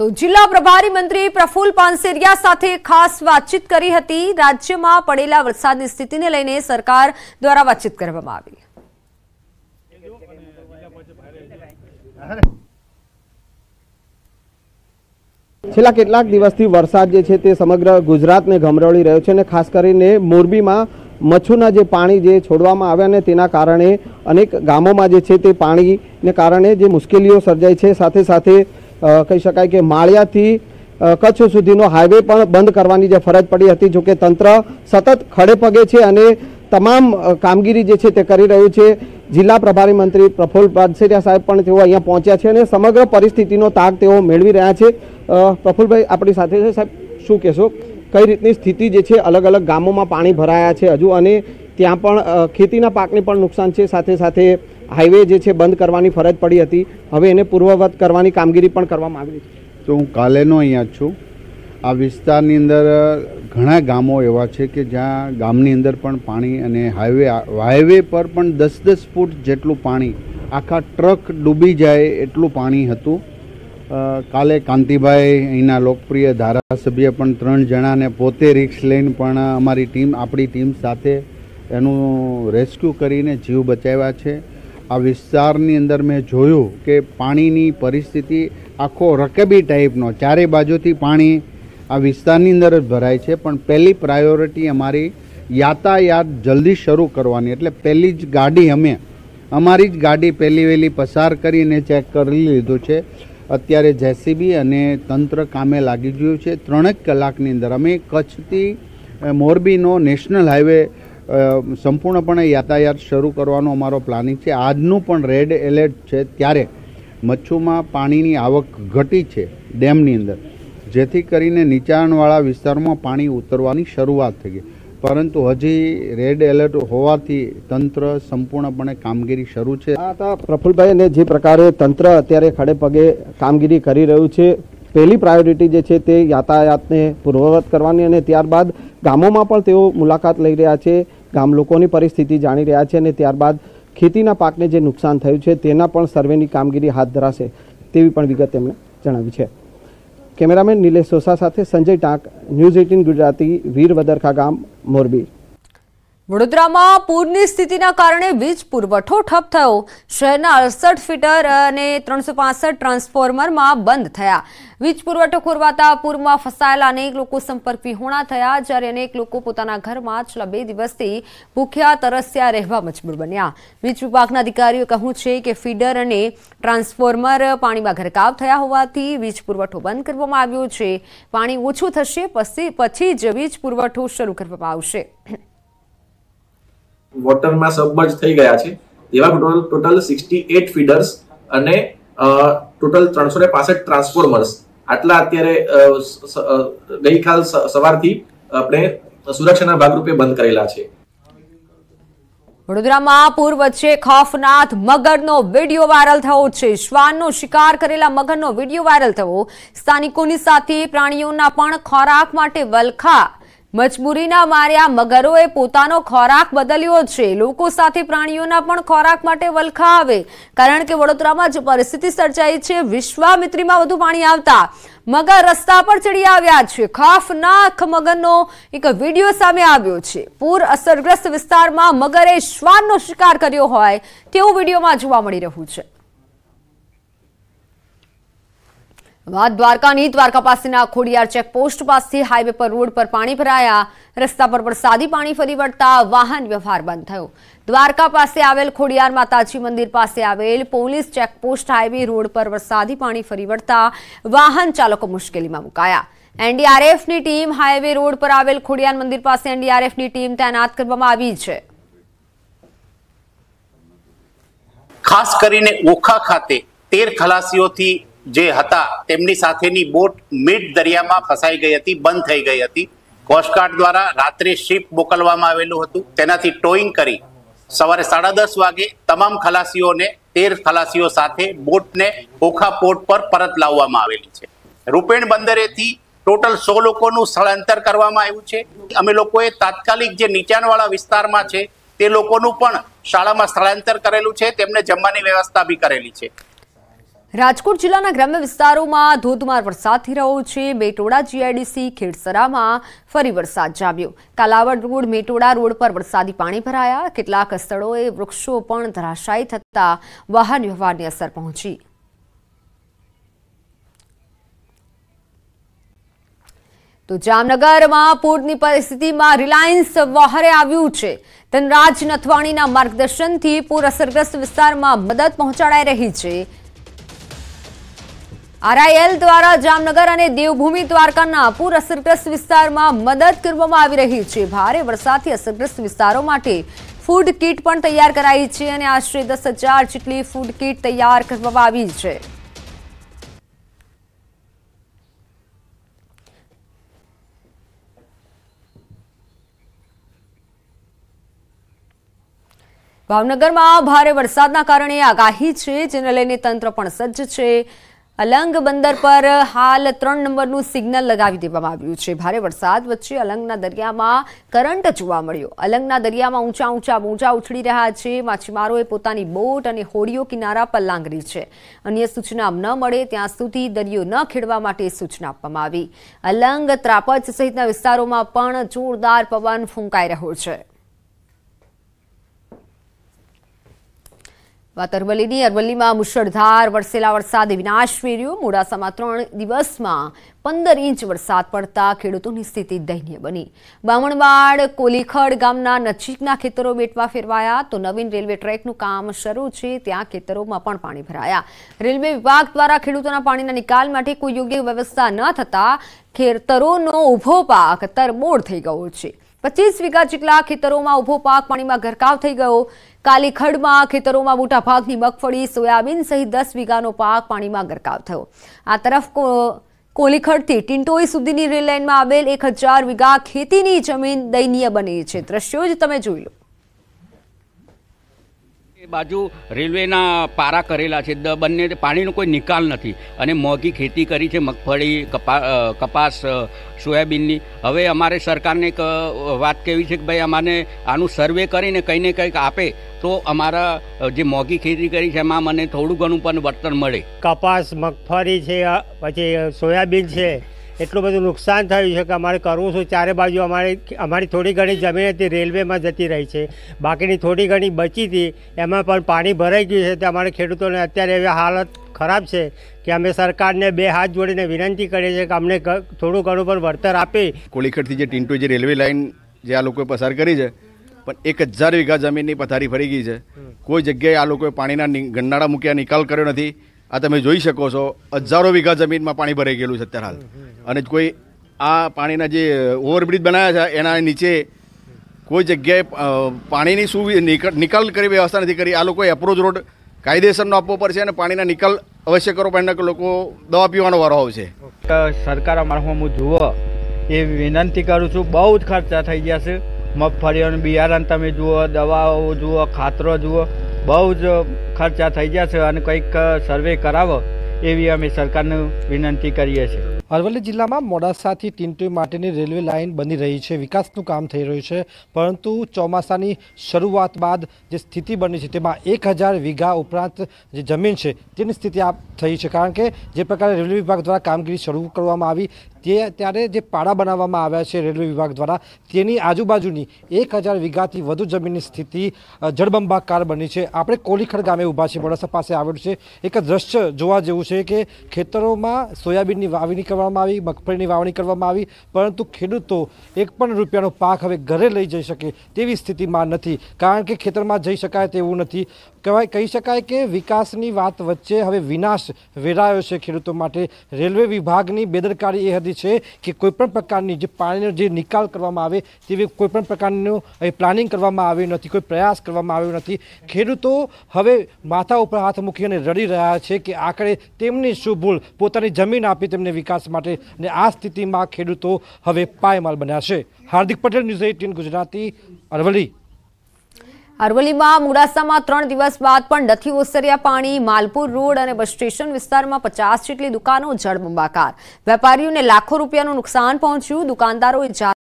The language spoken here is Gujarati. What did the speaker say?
તો જિલ્લા પ્રભારી મંત્રી પ્રફુલ પાનસેરિયા સાથે ખાસ વાતચીત કરી હતી રાજ્યમાં પડેલા વરસાદની સ્થિતિને લઈને સરકાર દ્વારા વાતચીત કરવામાં આવી છેલ્લા કેટલાક દિવસથી વરસાદ જે છે તે સમગ્ર ગુજરાતને ગમરોળી રહ્યો છે અને ખાસ કરીને મોરબીમાં મચ્છુના જે પાણી જે છોડવામાં આવ્યા ને તેના કારણે અનેક ગામોમાં જે છે તે પાણીને કારણે જે મુશ્કેલીઓ સર્જાઈ છે સાથે સાથે કહી શકાય કે માળિયાથી કચ્છ સુધીનો હાઈવે પણ બંધ કરવાની જે ફરજ પડી હતી જોકે તંત્ર સતત ખડેપગે છે અને તમામ કામગીરી જે છે તે કરી રહ્યું છે જિલ્લા પ્રભારી મંત્રી પ્રફુલ્લ પાનસેરિયા સાહેબ પણ તેઓ અહીંયા પહોંચ્યા છે અને સમગ્ર પરિસ્થિતિનો તાગ તેઓ મેળવી રહ્યા છે પ્રફુલ્લભાઈ આપણી સાથે છે સાહેબ શું કહેશો કઈ રીતની સ્થિતિ જે છે અલગ અલગ ગામોમાં પાણી ભરાયા છે હજુ અને ત્યાં પણ ખેતીના પાકને પણ નુકસાન છે સાથે સાથે હાઈવે જે છે બંધ કરવાની ફરજ પડી હતી હવે એને પૂર્વવત કરવાની કામગીરી પણ કરવામાં આવી છે તો હું કાલેનો અહીંયા છું આ વિસ્તારની અંદર ઘણા ગામો એવા છે કે જ્યાં ગામની અંદર પણ પાણી અને હાઈવે હાઈવે પર પણ દસ દસ ફૂટ જેટલું પાણી આખા ટ્રક ડૂબી જાય એટલું પાણી હતું કાલે કાંતિભાઈ અહીંના લોકપ્રિય ધારાસભ્ય પણ ત્રણ જણાને પોતે રિક્ષ લઈને પણ અમારી ટીમ આપણી ટીમ સાથે એનું રેસ્ક્યુ કરીને જીવ બચાવ્યા છે આ વિસ્તારની અંદર મેં જોયું કે પાણીની પરિસ્થિતિ આખો રકેબી ટાઈપનો ચારે બાજુથી પાણી આ વિસ્તારની અંદર જ ભરાય છે પણ પહેલી પ્રાયોરિટી અમારી યાતાયાત જલ્દી શરૂ કરવાની એટલે પહેલી જ ગાડી અમે અમારી જ ગાડી પહેલી વહેલી પસાર કરીને ચેક કરી લીધું છે અત્યારે જેસીબી અને તંત્ર કામે લાગી ગયું છે ત્રણેક કલાકની અંદર અમે કચ્છથી મોરબીનો નેશનલ હાઈવે સંપૂર્ણપણે યાતાયાત શરૂ કરવાનો અમારો પ્લાનિંગ છે આજનું પણ રેડ એલર્ટ છે ત્યારે મચ્છુમાં પાણીની આવક ઘટી છે ડેમની અંદર જેથી કરીને નીચાણવાળા વિસ્તારમાં પાણી ઉતરવાની શરૂઆત થઈ ગઈ પરંતુ હજી રેડ એલર્ટ હોવાથી તંત્ર સંપૂર્ણપણે કામગીરી શરૂ છે પ્રફુલભાઈ ને જે પ્રકારે તંત્ર અત્યારે ખડે પગે કામગીરી કરી રહ્યું છે પહેલી પ્રાયોરિટી જે છે તે યાતાયાતને પૂર્વવત કરવાની અને ત્યારબાદ ગામોમાં પણ તેઓ મુલાકાત લઈ રહ્યા છે ગામ લોકોની પરિસ્થિતિ જાણી રહ્યા છે અને ત્યારબાદ ખેતીના પાકને જે નુકસાન થયું છે તેના પણ સર્વેની કામગીરી હાથ ધરાશે તેવી પણ વિગત તેમણે જણાવી છે કેમેરામેન નિલેશ સોસા સાથે સંજય ટાંક ન્યૂઝ એટીન ગુજરાતી વીર વદરખા ગામ મોરબી વડોદરામાં પૂરની સ્થિતિના કારણે વીજ પુરવઠો ઠપ થયો શહેરના અડસઠ ફીટર અને ત્રણસો ટ્રાન્સફોર્મરમાં બંધ થયા વીજ પુરવઠો ખોરવાતા પૂરમાં ફસાયેલા અનેક લોકો સંપર્ક વિહોણા થયા જ્યારે અનેક લોકો પોતાના ઘરમાં છેલ્લા બે દિવસથી ભૂખ્યા તરસ્યા રહેવા મજબૂર બન્યા વીજ વિભાગના અધિકારીઓએ કહ્યું છે કે ફીડર અને ટ્રાન્સફોર્મર પાણીમાં ગરકાવ થયા હોવાથી વીજ પુરવઠો બંધ કરવામાં આવ્યો છે પાણી ઓછું થશે પછી જ વીજ પુરવઠો શરૂ કરવામાં આવશે વોટરમાં સબમર્જ થઈ ગયા છે એવા ટોટલ સિક્સટી એટ ફીડર્સ અને ટોટલ ત્રણસો ને પાસઠ ટ્રાન્સફોર્મર્સ આટલા અત્યારે ગઈકાલ સવારથી આપણે સુરક્ષાના ભાગરૂપે બંધ કરેલા છે વડોદરામાં પૂર વચ્ચે ખોફનાથ મગરનો વિડીયો વાયરલ થયો છે શ્વાનનો શિકાર કરેલા મગરનો વિડીયો વાયરલ થયો સ્થાનિકોની સાથે પ્રાણીઓના પણ ખોરાક માટે વલખા મજબૂરીના માર્યા મગરોએ પોતાનો ખોરાક બદલ્યો છે લોકો સાથે પ્રાણીઓના પણ ખોરાક માટે વલખા આવે કારણ કે વડોદરામાં જે પરિસ્થિતિ સર્જાઈ છે વિશ્વામિત્રીમાં વધુ પાણી આવતા મગર રસ્તા પર ચડી આવ્યા છે ખાફનાખ મગરનો એક વિડીયો સામે આવ્યો છે પૂર અસરગ્રસ્ત વિસ્તારમાં મગરે શ્વાનનો શિકાર કર્યો હોય તેવું વિડીયોમાં જોવા મળી રહ્યું છે વાત દ્વારકાની દ્વારકા પાસેના ખોડિયાર ચેકપોસ્ટ પાસેથી હાઈવે પર રોડ પર પાણી ભરાયા રસ્તા પર વરસાદી પાણી ફરી વળતા વાહન વ્યવહાર બંધ થયો દ્વારકા પાસે આવેલ ખોડિયાર માતાજી મંદિર પાસે આવેલ પોલીસ ચેકપોસ્ટ હાઈવે રોડ પર વરસાદી પાણી ફરી વળતા વાહન ચાલકો મુશ્કેલીમાં મુકાયા એનડીઆરએફની ટીમ હાઈવે રોડ પર આવેલ ખોડિયાર મંદિર પાસે એનડીઆરએફની ટીમ તૈનાત કરવામાં આવી છે ખાસ કરીને ઓખા ખાતે તેર ખલાસીઓથી જે હતા તેમની સાથેની બોટ મિડ દરિયામાં ફસાઈ ગઈ હતી બંધ થઈ ગઈ હતી કોસ્ટગાર્ડ દ્વારા રાત્રે શિપ મોકલવામાં આવેલું હતું તેનાથી ટોઈંગ કરી સવારે સાડા દસ વાગે તમામ ખલાસીઓને તેર ખલાસીઓ સાથે બોટને ઓખા પોર્ટ પર પરત લાવવામાં આવેલી છે રૂપેણ બંદરેથી ટોટલ સો લોકોનું સ્થળાંતર કરવામાં આવ્યું છે અમે લોકોએ તાત્કાલિક જે નીચાણવાળા વિસ્તારમાં છે તે લોકોનું પણ શાળામાં સ્થળાંતર કરેલું છે તેમને જમવાની વ્યવસ્થા બી કરેલી છે રાજકોટ જિલ્લાના ગ્રામ્ય વિસ્તારોમાં ધોધમાર વરસાદ થઈ રહ્યો છે મેટોડા જીઆઈડીસી ખેડસરામાં ફરી વરસાદ જામ્યો કાલાવડ રોડ મેટોડા રોડ પર વરસાદી પાણી ભરાયા કેટલાક સ્થળોએ વૃક્ષો પણ ધરાશાયી થતા વાહન વ્યવહારને અસર પહોંચી તો જામનગરમાં પૂરની પરિસ્થિતિમાં રિલાયન્સ વહારે આવ્યું છે ધનરાજ નથવાણીના માર્ગદર્શનથી પૂર અસરગ્રસ્ત વિસ્તારમાં મદદ પહોંચાડાઈ રહી છે આરઆઈએલ દ્વારા જામનગર અને દેવભૂમિ દ્વારકાના પૂર અસરગ્રસ્ત વિસ્તારમાં મદદ કરવામાં આવી રહી છે ભારે વરસાદથી અસરગ્રસ્ત વિસ્તારો માટે ફૂડ કીટ પણ તૈયાર કરાઈ છે અને આશરે દસ હજાર જેટલી ફૂડ કીટ તૈયાર કરવામાં આવી છે ભાવનગરમાં ભારે વરસાદના કારણે આગાહી છે જેને લઈને તંત્ર પણ સજ્જ છે અલંગ બંદર પર હાલ ત્રણ નંબરનું સિગ્નલ લગાવી દેવામાં આવ્યું છે ભારે વરસાદ વચ્ચે અલંગના દરિયામાં કરંટ જોવા મળ્યો અલંગના દરિયામાં ઊંચા ઊંચા મોજા ઉછળી રહ્યા છે માછીમારોએ પોતાની બોટ અને હોડીઓ કિનારા પર લાંગરી છે અન્ય સૂચના ન મળે ત્યાં સુધી દરિયો ન ખેડવા માટે સૂચના આપવામાં આવી અલંગ ત્રાપજ સહિતના વિસ્તારોમાં પણ જોરદાર પવન ફૂંકાઈ રહ્યો છે વાત અરવલ્લીની અરવલ્લીમાં મુશળધાર વરસેલા વરસાદે વિનાશ વેર્યો મોડાસામાં ત્રણ દિવસમાં પંદર ઇંચ વરસાદ પડતા ખેડૂતોની સ્થિતિ દયનીય બની બામણવાડ કોલીખડ ગામના નજીકના ખેતરો વેટવા ફેરવાયા તો નવીન રેલવે ટ્રેકનું કામ શરૂ છે ત્યાં ખેતરોમાં પણ પાણી ભરાયા રેલવે વિભાગ દ્વારા ખેડૂતોના પાણીના નિકાલ માટે કોઈ યોગ્ય વ્યવસ્થા ન થતાં ખેતરોનો ઊભો પાક તરબોળ થઈ ગયો છે પચીસ વીઘા જેટલા ખેતરોમાં ઊભો પાક પાણીમાં ગરકાવ થઈ ગયો કાલીખડમાં ખેતરોમાં મોટાભાગની મગફળી સોયાબીન સહિત દસ વીઘાનો પાક પાણીમાં ગરકાવ થયો આ તરફ કોલીખડથી ટિન્ટોઈ સુધીની રેલ લાઇનમાં આવેલ એક વીઘા ખેતીની જમીન દયનીય બની છે દ્રશ્યો જ તમે જોઈ લો બાજુ રેલવેના પારા કરેલા છે બંને પાણીનો કોઈ નિકાલ નથી અને મોંઘી ખેતી કરી છે મગફળી કપા કપાસ સોયાબીનની હવે અમારે સરકારને એક વાત કેવી છે કે ભાઈ અમારે આનું સર્વે કરીને કંઈને કંઈક આપે તો અમારા જે મોંઘી ખેતી કરી છે એમાં મને થોડું ઘણું પણ વળતર મળે કપાસ મગફળી છે પછી સોયાબીન છે એટલું બધું નુકસાન થયું છે કે અમારે કરવું શું ચારે બાજુ અમારે અમારી થોડી ઘણી જમીન હતી રેલવેમાં જતી રહી છે બાકીની થોડી ઘણી બચી હતી એમાં પણ પાણી ભરાઈ ગયું છે તે અમારે ખેડૂતોને અત્યારે એવી હાલત ખરાબ છે કે અમે સરકારને બે હાથ જોડીને વિનંતી કરીએ છીએ કે અમને થોડું ઘણું પણ વળતર આપે કોલીખડથી જે ટીન્ટુ જે રેલવે લાઇન જે આ લોકોએ પસાર કરી છે પણ એક હજાર વીઘા જમીનની પથારી ફરી ગઈ છે કોઈ જગ્યાએ આ લોકોએ પાણીના ગન્નાળા મૂક્યા નિકાલ કર્યો નથી આ તમે જોઈ શકો છો હજારો વીઘા જમીનમાં પાણી ભરાઈ ગયેલું છે અત્યારે હાલ અને કોઈ આ પાણીના જે ઓવરબ્રિજ બનાવ્યા છે એના નીચે કોઈ જગ્યાએ પાણીની સુવિધા નિકાલ કરી વ્યવસ્થા નથી કરી આ લોકોએ એપ્રોચ રોડ કાયદેસરનો આપવો પડશે અને પાણીના નિકાલ અવશ્ય કરવો પડે લોકો દવા પીવાનો વારો આવશે સરકાર હું જુઓ એ વિનંતી કરું છું બહુ જ ખર્ચા થઈ ગયા છે મગફળીઓનું બિયારણ તમે જુઓ દવાઓ જુઓ ખાતરો જુઓ બહુ જ ખર્ચા થઈ ગયા છે અને કંઈક સર્વે કરાવો એવી અમે સરકારને વિનંતી કરીએ છીએ અરવલ્લી જિલ્લામાં મોડાસાથી ટીન્ટુ માટેની રેલવે લાઇન બની રહી છે વિકાસનું કામ થઈ રહ્યું છે પરંતુ ચોમાસાની શરૂઆત બાદ જે સ્થિતિ બની છે તેમાં એક હજાર વીઘા ઉપરાંત જે જમીન છે તેની સ્થિતિ આ થઈ છે કારણ કે જે પ્રકારે રેલવે વિભાગ દ્વારા કામગીરી શરૂ કરવામાં આવી તે ત્યારે જે પાડા બનાવવામાં આવ્યા છે રેલવે વિભાગ દ્વારા તેની આજુબાજુની એક હજાર વીઘાથી વધુ જમીનની સ્થિતિ જળબંબાકાર બની છે આપણે કોલીખડ ગામે ઊભા છે મોડાસા પાસે આવેલું છે એક દ્રશ્ય જોવા જેવું છે કે ખેતરોમાં સોયાબીનની વાવણી કરવામાં આવી મગફળીની વાવણી કરવામાં આવી પરંતુ ખેડૂતો એક પણ રૂપિયાનો પાક હવે ઘરે લઈ જઈ શકે તેવી સ્થિતિમાં નથી કારણ કે ખેતરમાં જઈ શકાય તેવું નથી કહેવાય કહી શકાય કે વિકાસની વાત વચ્ચે હવે વિનાશ વેરાયો છે ખેડૂતો માટે રેલવે વિભાગની બેદરકારી એ હતી છે કે કોઈપણ પ્રકારની જે પાણીનો જે નિકાલ કરવામાં આવે તેવી કોઈપણ પ્રકારનું પ્લાનિંગ કરવામાં આવ્યું નથી કોઈ પ્રયાસ કરવામાં આવ્યો નથી ખેડૂતો હવે માથા ઉપર હાથ મૂકી અને રડી રહ્યા છે કે આખરે તેમની શું ભૂલ પોતાની જમીન આપી તેમને વિકાસ માટે અને આ સ્થિતિમાં ખેડૂતો હવે પાયમાલ બન્યા છે હાર્દિક પટેલ ન્યૂઝ એઇટીન ગુજરાતી અરવલ્લી અરવલીમાં મોડાસામાં ત્રણ દિવસ બાદ પણ નથી ઓસર્યા પાણી માલપુર રોડ અને બસ સ્ટેશન વિસ્તારમાં પચાસ જેટલી દુકાનો જળબંબાકાર વેપારીઓને લાખો રૂપિયાનું નુકસાન પહોંચ્યું દુકાનદારોએ